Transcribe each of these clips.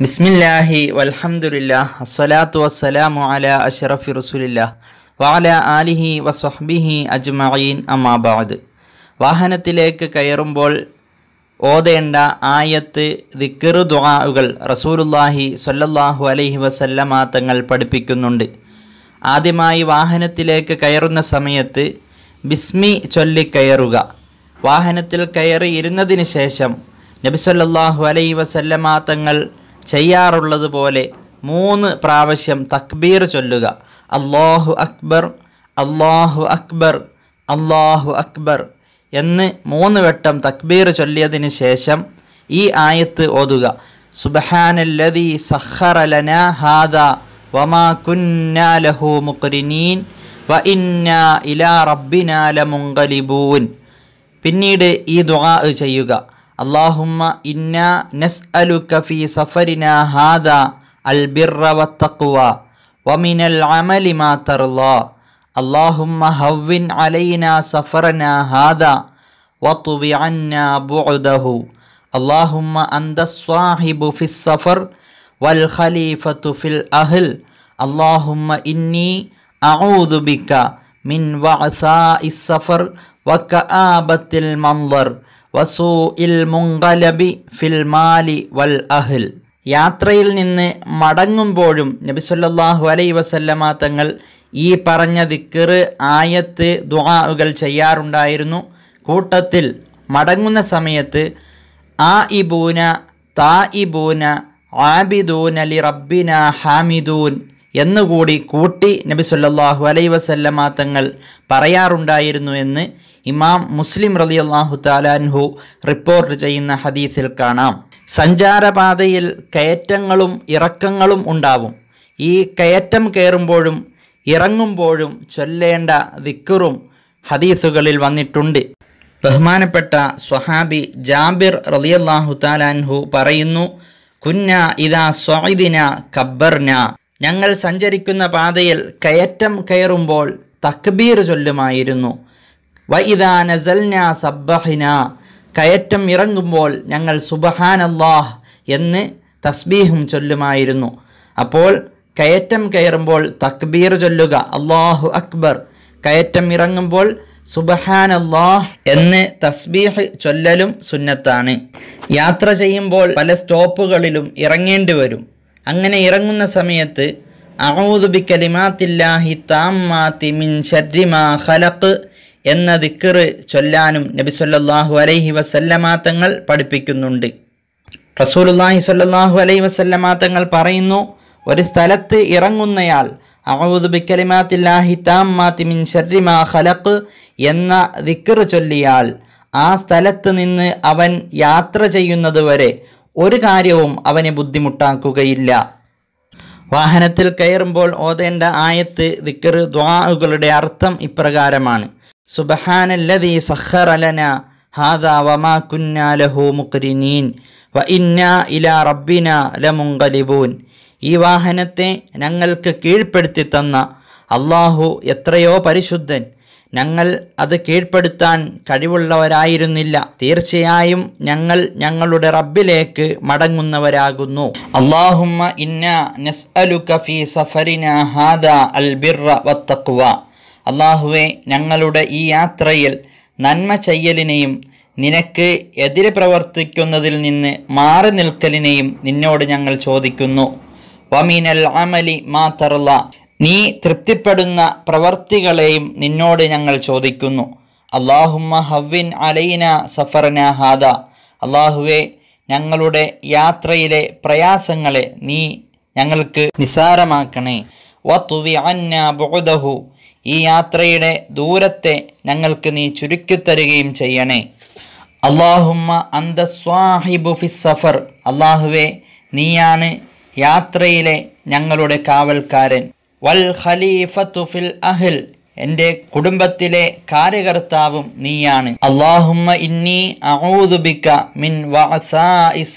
ബിസ്മില്ലാഹി വൽഹമുല്ല അസ്വലാത്തു വസ്സലാമു അല അഷറഫി റസൂലില്ല വാല ആലിഹി വസ്വഹ്ബിഹി അജ്മഈൻ അമാബാദ് വാഹനത്തിലേക്ക് കയറുമ്പോൾ ഓതേണ്ട ആയത്ത് ദിക്കറു ദുആകൾ റസൂലുല്ലാഹി സ്വല്ലല്ലാഹു അലൈഹി വസല്ലമ തങ്ങൾ പഠിപ്പിക്കുന്നുണ്ട് ആദ്യമായി വാഹനത്തിലേക്ക് കയറുന്ന സമയത്ത് ബിസ്മി ചൊല്ലിക്കയറുക വാഹനത്തിൽ കയറി ഇരുന്നതിന് ശേഷം നബിസൊല്ലാഹു അലൈഹി വസല്ലമ തങ്ങൾ ചെയ്യാറുള്ളത് പോലെ മൂന്ന് പ്രാവശ്യം തക്ബീർ ചൊല്ലുക അള്ളാഹു അക്ബർ അള്ളാഹു അക്ബർ അള്ളാഹു അക്ബർ എന്ന് മൂന്ന് വട്ടം തക്ബീർ ചൊല്ലിയതിന് ശേഷം ഈ ആയത്ത് ഓതുക സുബഹാനല്ലതി സഹറലന ഹാദ വമാ കുന്നാലഹു മുക്രിനീൻ വ ഇന്ന ഇലാ റബ്ബിനാല മുങ്കലിബൂൻ പിന്നീട് ഈ ദുആ ചെയ്യുക اللهم إنا نسألك في سفرنا هذا البر والتقوى ومن العمل ما ترضى اللهم هون علينا سفرنا هذا وطب عنا بعده اللهم أنت الصاحب في السفر والخليفة في الأهل اللهم إني أعوذ بك من وعثاء السفر وكآبة المنظر യാത്രയിൽ നിന്ന് മടങ്ങുമ്പോഴും നബിസൊല്ലാഹു അലൈ വസല്ലമ തങ്ങൾ ഈ പറഞ്ഞ ദിക്കറ് ആയത്ത് ദുആകൾ ചെയ്യാറുണ്ടായിരുന്നു കൂട്ടത്തിൽ മടങ്ങുന്ന സമയത്ത് ആ ഇബൂന താ ഇബൂന ആബിദൂൻ അലി റബ്ബിന ഹാമിദൂൻ എന്നുകൂടി കൂട്ടി നബി സല്ലാഹു അലൈ വസല്ലമ തങ്ങൾ പറയാറുണ്ടായിരുന്നു എന്ന് ഇമാം മുസ്ലിം റലി അള്ളാഹു താലാൻഹു റിപ്പോർട്ട് ചെയ്യുന്ന ഹദീസിൽ കാണാം സഞ്ചാരപാതയിൽ കയറ്റങ്ങളും ഇറക്കങ്ങളും ഉണ്ടാവും ഈ കയറ്റം കയറുമ്പോഴും ഇറങ്ങുമ്പോഴും ചൊല്ലേണ്ട വിക്കുറും ഹദീസുകളിൽ വന്നിട്ടുണ്ട് ബഹുമാനപ്പെട്ട സ്വഹാബി ജാബിർ റലിയല്ലാഹു താലാൻഹു പറയുന്നു കുന്ന ഇതാ സ്വായിദിന കബ്ബർന ഞങ്ങൾ സഞ്ചരിക്കുന്ന പാതയിൽ കയറ്റം കയറുമ്പോൾ തക്ബീർ ചൊല്ലുമായിരുന്നു വൈദാ സബ്ബഹിന കയറ്റം ഇറങ്ങുമ്പോൾ ഞങ്ങൾ സുബഹാനല്ലാഹ് എന്ന് തസ്ബീഹും ചൊല്ലുമായിരുന്നു അപ്പോൾ കയറ്റം കയറുമ്പോൾ തക്ബീർ ചൊല്ലുക അള്ളാഹു അക്ബർ കയറ്റം ഇറങ്ങുമ്പോൾ സുബഹാനല്ലാഹ് എന്ന് തസ്ബീഹ് ചൊല്ലലും സുന്നത്താണ് യാത്ര ചെയ്യുമ്പോൾ പല സ്റ്റോപ്പുകളിലും ഇറങ്ങേണ്ടി വരും അങ്ങനെ ഇറങ്ങുന്ന സമയത്ത് മിൻ എന്ന ദിക്കറ് ചൊല്ലാനും നബി സല്ലാഹു അലൈഹി വസല്ലമാങ്ങൾ പഠിപ്പിക്കുന്നുണ്ട് റസൂലുല്ലാഹി സല്ലാഹു അലൈഹി വസല്ലമാങ്ങൾ പറയുന്നു ഒരു സ്ഥലത്ത് ഇറങ്ങുന്നയാൾ മിൻ ഖലഖ് എന്ന ദിക്കറ് ചൊല്ലിയാൽ ആ സ്ഥലത്ത് നിന്ന് അവൻ യാത്ര ചെയ്യുന്നതുവരെ ഒരു കാര്യവും അവനെ ബുദ്ധിമുട്ടാക്കുകയില്ല വാഹനത്തിൽ കയറുമ്പോൾ ഓതേണ്ട ആയത്ത് വിക്കർ ദ്വാകളുടെ അർത്ഥം ഇപ്രകാരമാണ് സുബഹാനല്ലതി സഹറലന ഹാദ വമാ കുന്നാലഹു മുക്രിനീൻ വ ഇന്ന ഇലാ റബ്ബിന ലമുങ്കലിബൂൻ ഈ വാഹനത്തെ ഞങ്ങൾക്ക് കീഴ്പ്പെടുത്തി തന്ന അള്ളാഹു എത്രയോ പരിശുദ്ധൻ ഞങ്ങൾ അത് കീഴ്പ്പെടുത്താൻ കഴിവുള്ളവരായിരുന്നില്ല തീർച്ചയായും ഞങ്ങൾ ഞങ്ങളുടെ റബ്ബിലേക്ക് മടങ്ങുന്നവരാകുന്നു അള്ളാഹുമ്മ ഫീ അള്ളാഹുവെ ഞങ്ങളുടെ ഈ യാത്രയിൽ നന്മ ചെയ്യലിനെയും നിനക്ക് എതിരെ പ്രവർത്തിക്കുന്നതിൽ നിന്ന് മാറി നിൽക്കലിനെയും നിന്നോട് ഞങ്ങൾ ചോദിക്കുന്നു വമീനൽ അമലി മാ നീ തൃപ്തിപ്പെടുന്ന പ്രവർത്തികളെയും നിന്നോട് ഞങ്ങൾ ചോദിക്കുന്നു അള്ളാഹുമ്മ ഹവ്വിൻ അലൈന സഫറന ഹാദ അള്ളാഹുവെ ഞങ്ങളുടെ യാത്രയിലെ പ്രയാസങ്ങളെ നീ ഞങ്ങൾക്ക് നിസാരമാക്കണേ വത്തുവി അന്ന ബോധഹു ഈ യാത്രയുടെ ദൂരത്തെ ഞങ്ങൾക്ക് നീ ചുരുക്കിത്തരുകയും ചെയ്യണേ അള്ളാഹുമ്മ അന്ത സ്വാഹിബു ഫി സഫർ അള്ളാഹുവെ നീയാണ് യാത്രയിലെ ഞങ്ങളുടെ കാവൽക്കാരൻ വൽ ഖലീഫത്തു ഫിൽ അഹിൽ എൻ്റെ കുടുംബത്തിലെ കാര്യകർത്താവും നീയാണ് അള്ളാഹുമ്മ ഇന്നി അഊദുബിക്ക മിൻ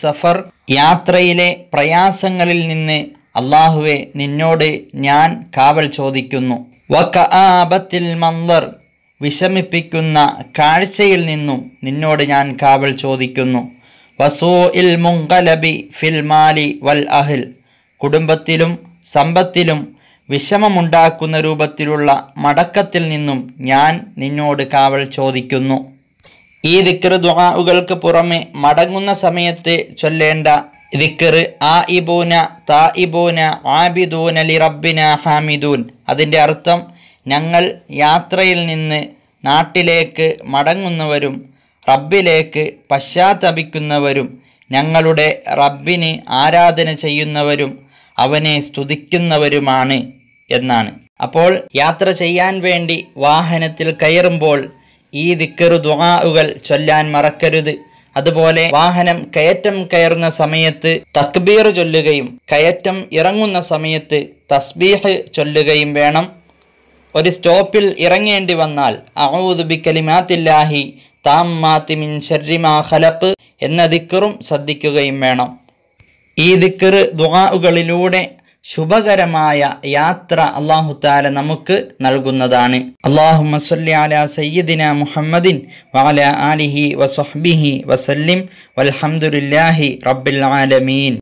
സഫർ യാത്രയിലെ പ്രയാസങ്ങളിൽ നിന്ന് അള്ളാഹുവെ നിന്നോട് ഞാൻ കാവൽ ചോദിക്കുന്നു വക്കആബത്തിൽ മന്ദർ വിഷമിപ്പിക്കുന്ന കാഴ്ചയിൽ നിന്നും നിന്നോട് ഞാൻ കാവൽ ചോദിക്കുന്നു വസൂഇൽ ഇൽ മുങ്കലബി ഫിൽ മാലി വൽ അഹിൽ കുടുംബത്തിലും സമ്പത്തിലും വിഷമമുണ്ടാക്കുന്ന രൂപത്തിലുള്ള മടക്കത്തിൽ നിന്നും ഞാൻ നിന്നോട് കാവൽ ചോദിക്കുന്നു ഈ ദിക്കറ് ദ്വാവുകൾക്ക് പുറമെ മടങ്ങുന്ന സമയത്ത് ചൊല്ലേണ്ട ദിക്കറ് ആ ഇബൂന താ ഇബൂന ആബിദൂന ലി റബിന ഹാമിദൂൻ അതിൻ്റെ അർത്ഥം ഞങ്ങൾ യാത്രയിൽ നിന്ന് നാട്ടിലേക്ക് മടങ്ങുന്നവരും റബ്ബിലേക്ക് പശ്ചാത്തപിക്കുന്നവരും ഞങ്ങളുടെ റബ്ബിന് ആരാധന ചെയ്യുന്നവരും അവനെ സ്തുതിക്കുന്നവരുമാണ് എന്നാണ് അപ്പോൾ യാത്ര ചെയ്യാൻ വേണ്ടി വാഹനത്തിൽ കയറുമ്പോൾ ഈ ദിക്കറു ദ്വാഉകൾ ചൊല്ലാൻ മറക്കരുത് അതുപോലെ വാഹനം കയറ്റം കയറുന്ന സമയത്ത് തക്ബീർ ചൊല്ലുകയും കയറ്റം ഇറങ്ങുന്ന സമയത്ത് തസ്ബീഹ് ചൊല്ലുകയും വേണം ഒരു സ്റ്റോപ്പിൽ ഇറങ്ങേണ്ടി വന്നാൽ അഹൂദുബി കലിമാത്തില്ലാഹി താം മാത്തിമിൻ ഷെറിമാ ഖലപ്പ് എന്ന ദിക്കറും ശ്രദ്ധിക്കുകയും വേണം ഈ ദിക്കറ് ദ്വാഉകളിലൂടെ ശുഭകരമായ യാത്ര അള്ളാഹു താല നമുക്ക് നൽകുന്നതാണ് അള്ളാഹു മസല്ലി അല സയ്യദിന മുഹമ്മദിൻ വാല ആലിഹി വസ്ഹബിഹി വസല്ലിം വൽഹമുല്ലാഹി റബ്ബിൽ ആലമീൻ